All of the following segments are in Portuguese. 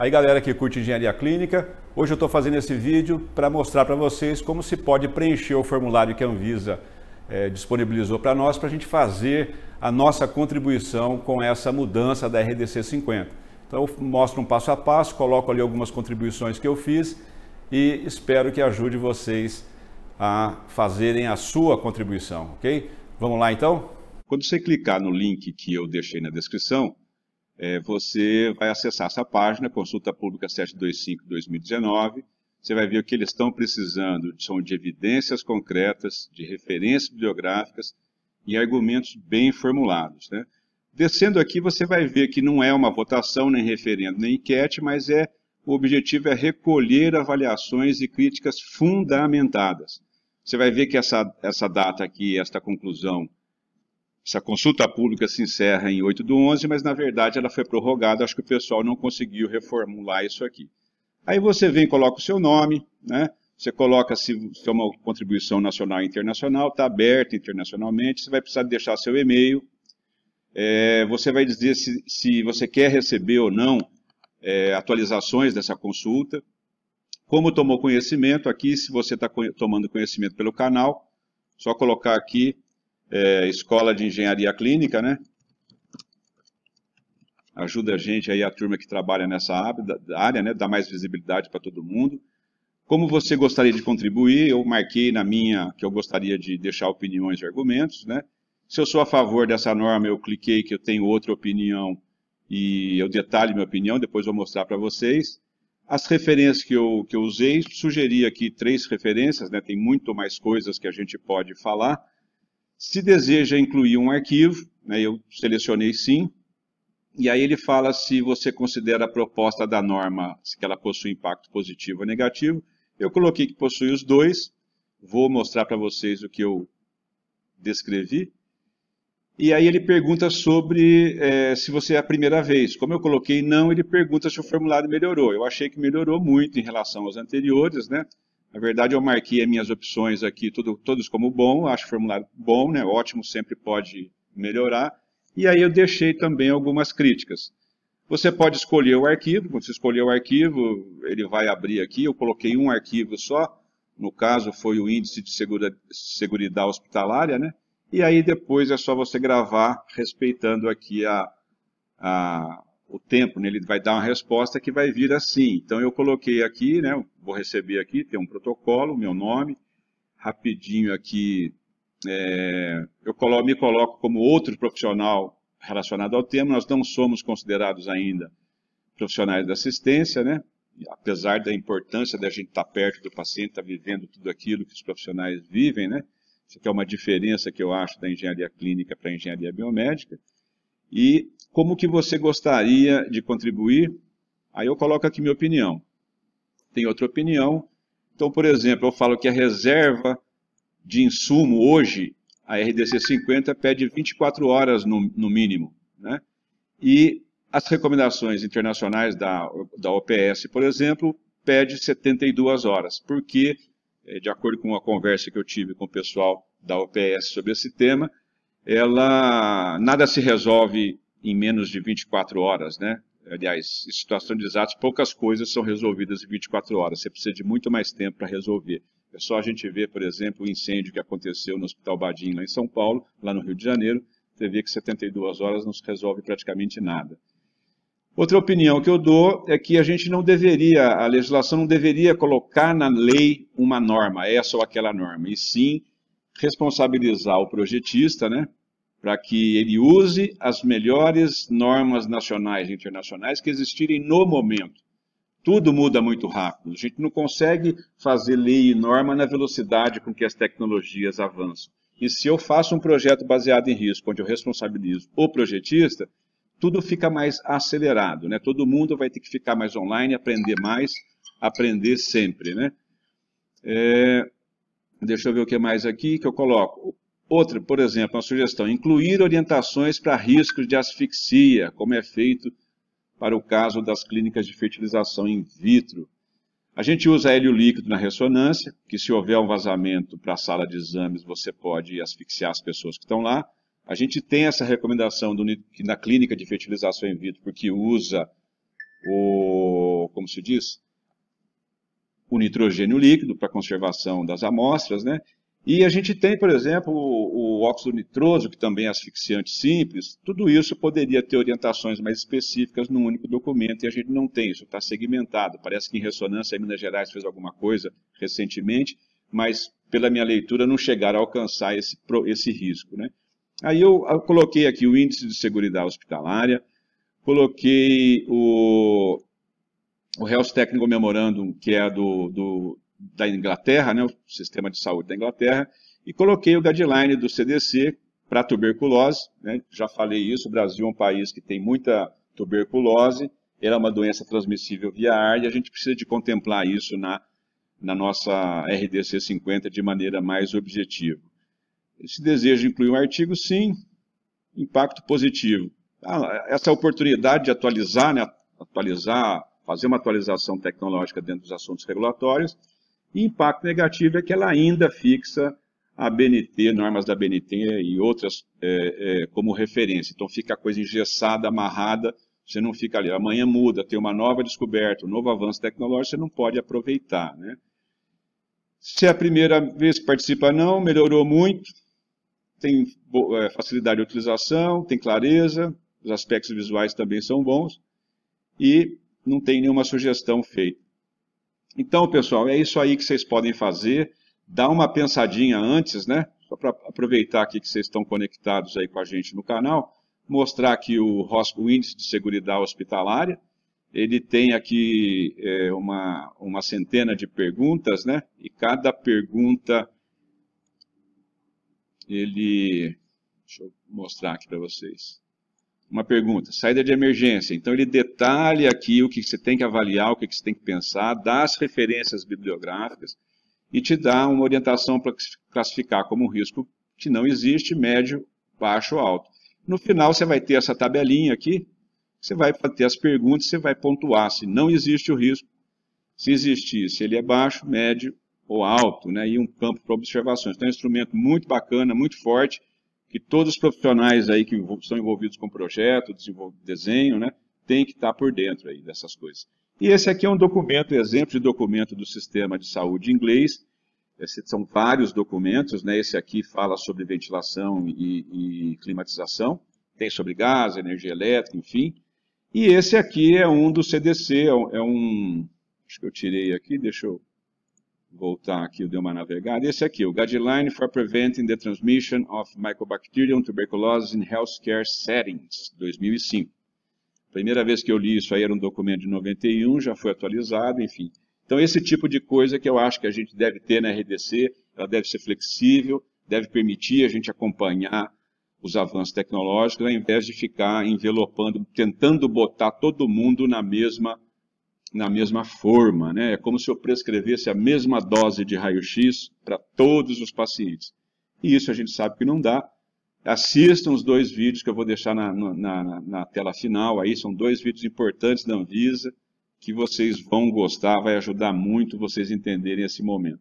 Aí galera que curte engenharia clínica, hoje eu estou fazendo esse vídeo para mostrar para vocês como se pode preencher o formulário que a Anvisa é, disponibilizou para nós para a gente fazer a nossa contribuição com essa mudança da RDC 50. Então eu mostro um passo a passo, coloco ali algumas contribuições que eu fiz e espero que ajude vocês a fazerem a sua contribuição, ok? Vamos lá então? Quando você clicar no link que eu deixei na descrição, é, você vai acessar essa página, Consulta Pública 725-2019. Você vai ver o que eles estão precisando, são de evidências concretas, de referências bibliográficas e argumentos bem formulados. Né? Descendo aqui, você vai ver que não é uma votação, nem referendo, nem enquete, mas é o objetivo é recolher avaliações e críticas fundamentadas. Você vai ver que essa, essa data aqui, esta conclusão, essa consulta pública se encerra em 8 do 11, mas na verdade ela foi prorrogada, acho que o pessoal não conseguiu reformular isso aqui. Aí você vem, coloca o seu nome, né? Você coloca se, se é uma contribuição nacional e internacional, está aberta internacionalmente, você vai precisar deixar seu e-mail, é, você vai dizer se, se, você quer receber ou não é, atualizações dessa consulta, como tomou conhecimento aqui, se você está tomando conhecimento pelo canal, só colocar aqui é, Escola de Engenharia Clínica, né? Ajuda a gente aí, a turma que trabalha nessa área, né? Dá mais visibilidade para todo mundo. Como você gostaria de contribuir, eu marquei na minha que eu gostaria de deixar opiniões e argumentos, né? Se eu sou a favor dessa norma, eu cliquei que eu tenho outra opinião e eu detalhe minha opinião, depois vou mostrar para vocês. As referências que eu, que eu usei, sugeri aqui três referências, né? tem muito mais coisas que a gente pode falar, se deseja incluir um arquivo, né, eu selecionei sim, e aí ele fala se você considera a proposta da norma, se ela possui impacto positivo ou negativo. Eu coloquei que possui os dois, vou mostrar para vocês o que eu descrevi. E aí ele pergunta sobre é, se você é a primeira vez. Como eu coloquei não, ele pergunta se o formulário melhorou. Eu achei que melhorou muito em relação aos anteriores, né? Na verdade, eu marquei as minhas opções aqui, tudo, todos como bom, acho o formulário bom, né? ótimo, sempre pode melhorar. E aí eu deixei também algumas críticas. Você pode escolher o arquivo, quando você escolher o arquivo, ele vai abrir aqui, eu coloquei um arquivo só, no caso foi o índice de segurança seguridade hospitalária, né? E aí depois é só você gravar respeitando aqui a, a, o tempo, né? ele vai dar uma resposta que vai vir assim. Então eu coloquei aqui, né? vou receber aqui, tem um protocolo, meu nome, rapidinho aqui, é, eu colo me coloco como outro profissional relacionado ao tema, nós não somos considerados ainda profissionais da assistência, né? apesar da importância da gente estar perto do paciente, estar vivendo tudo aquilo que os profissionais vivem, né? isso aqui é uma diferença que eu acho da engenharia clínica para a engenharia biomédica, e como que você gostaria de contribuir. Aí eu coloco aqui minha opinião. Tem outra opinião. Então, por exemplo, eu falo que a reserva de insumo hoje, a RDC 50 pede 24 horas no, no mínimo. Né? E as recomendações internacionais da, da OPS, por exemplo, pede 72 horas, porque, eh, de acordo com a conversa que eu tive com o pessoal da OPS sobre esse tema, ela nada se resolve em menos de 24 horas, né? Aliás, em situação de desastre, poucas coisas são resolvidas em 24 horas. Você precisa de muito mais tempo para resolver. É só a gente ver, por exemplo, o incêndio que aconteceu no Hospital Badim, lá em São Paulo, lá no Rio de Janeiro. Você vê que 72 horas não se resolve praticamente nada. Outra opinião que eu dou é que a gente não deveria, a legislação não deveria colocar na lei uma norma, essa ou aquela norma, e sim responsabilizar o projetista, né, para que ele use as melhores normas nacionais e internacionais que existirem no momento. Tudo muda muito rápido. A gente não consegue fazer lei e norma na velocidade com que as tecnologias avançam. E se eu faço um projeto baseado em risco, onde eu responsabilizo o projetista, tudo fica mais acelerado, né? Todo mundo vai ter que ficar mais online, aprender mais, aprender sempre, né? É, deixa eu ver o que mais aqui que eu coloco. Outra, por exemplo, uma sugestão, incluir orientações para riscos de asfixia, como é feito para o caso das clínicas de fertilização in vitro. A gente usa hélio líquido na ressonância, que se houver um vazamento para a sala de exames, você pode asfixiar as pessoas que estão lá. A gente tem essa recomendação do, na clínica de fertilização in vitro, porque usa o, como se diz, o nitrogênio líquido para conservação das amostras, né? E a gente tem, por exemplo, o, óxido nitroso, que também é asfixiante simples. Tudo isso poderia ter orientações mais específicas num único documento e a gente não tem. Isso está segmentado. Parece que em ressonância em Minas Gerais fez alguma coisa recentemente, mas pela minha leitura não chegaram a alcançar esse, esse risco. Né? Aí eu, eu coloquei aqui o índice de segurança hospitalária, coloquei o, o Health Technical Memorandum, que é do, do, da Inglaterra, né, o sistema de saúde da Inglaterra, e coloquei o guideline do CDC para tuberculose. Né, já falei isso, o Brasil é um país que tem muita tuberculose, ela é uma doença transmissível via ar, e a gente precisa de contemplar isso na, na nossa RDC 50 de maneira mais objetiva. Esse desejo inclui um artigo, sim, impacto positivo. Ah, essa oportunidade de atualizar, né, atualizar fazer uma atualização tecnológica dentro dos assuntos regulatórios. E impacto negativo é que ela ainda fixa a BNT, normas da BNT e outras é, é, como referência. Então fica a coisa engessada, amarrada, você não fica ali. Amanhã muda, tem uma nova descoberta, um novo avanço tecnológico, você não pode aproveitar. Né? Se é a primeira vez que participa, não, melhorou muito, tem é, facilidade de utilização, tem clareza, os aspectos visuais também são bons. E não tem nenhuma sugestão feita. Então, pessoal, é isso aí que vocês podem fazer. Dá uma pensadinha antes, né? Só para aproveitar aqui que vocês estão conectados aí com a gente no canal. Mostrar aqui o, o índice de Seguridade hospitalária. Ele tem aqui é, uma, uma centena de perguntas, né? E cada pergunta ele... Deixa eu mostrar aqui para vocês uma pergunta, saída de emergência. Então ele detalha aqui o que você tem que avaliar, o que você tem que pensar, dá as referências bibliográficas e te dá uma orientação para classificar como um risco que não existe, médio, baixo ou alto. No final você vai ter essa tabelinha aqui, você vai ter as perguntas, você vai pontuar se não existe o risco, se existir, se ele é baixo, médio ou alto, né? e um campo para observações. Então é um instrumento muito bacana, muito forte, que todos os profissionais aí que são envolvidos com o projeto, desenho, né, tem que estar por dentro aí dessas coisas. E esse aqui é um documento, exemplo de documento do sistema de saúde inglês. são vários documentos, né? Esse aqui fala sobre ventilação e, e climatização, tem sobre gás, energia elétrica, enfim. E esse aqui é um do CDC, é, é um, acho que eu tirei aqui, deixa eu voltar aqui, eu dei uma navegada. Esse aqui, o Guideline for Preventing the Transmission of Mycobacterium Tuberculosis in Healthcare Settings, 2005. Primeira vez que eu li isso aí era um documento de 91, já foi atualizado, enfim. Então esse tipo de coisa que eu acho que a gente deve ter na RDC, ela deve ser flexível, deve permitir a gente acompanhar os avanços tecnológicos, ao invés de ficar envelopando, tentando botar todo mundo na mesma na mesma forma, né? É como se eu prescrevesse a mesma dose de raio-x para todos os pacientes. E isso a gente sabe que não dá. Assistam os dois vídeos que eu vou deixar na, na, na tela final aí, são dois vídeos importantes da Anvisa que vocês vão gostar, vai ajudar muito vocês entenderem esse momento.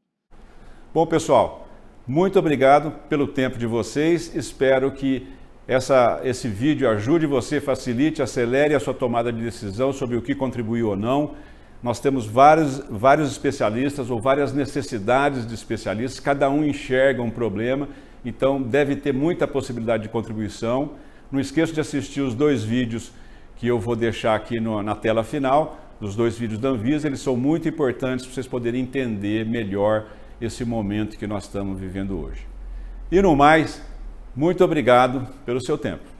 Bom, pessoal, muito obrigado pelo tempo de vocês. Espero que essa, esse vídeo ajude você, facilite, acelere a sua tomada de decisão sobre o que contribuiu ou não. Nós temos vários, vários especialistas ou várias necessidades de especialistas, cada um enxerga um problema, então deve ter muita possibilidade de contribuição. Não esqueça de assistir os dois vídeos que eu vou deixar aqui no, na tela final, dos dois vídeos da Anvisa, eles são muito importantes para vocês poderem entender melhor esse momento que nós estamos vivendo hoje. E no mais, muito obrigado pelo seu tempo.